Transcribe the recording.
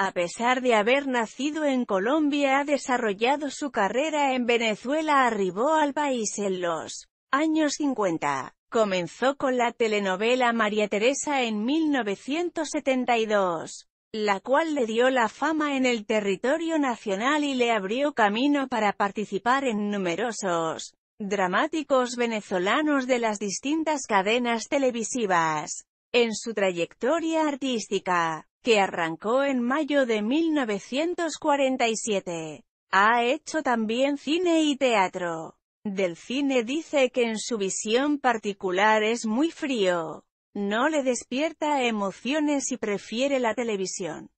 A pesar de haber nacido en Colombia ha desarrollado su carrera en Venezuela arribó al país en los años 50. Comenzó con la telenovela María Teresa en 1972, la cual le dio la fama en el territorio nacional y le abrió camino para participar en numerosos dramáticos venezolanos de las distintas cadenas televisivas. En su trayectoria artística, que arrancó en mayo de 1947. Ha hecho también cine y teatro. Del cine dice que en su visión particular es muy frío, no le despierta emociones y prefiere la televisión.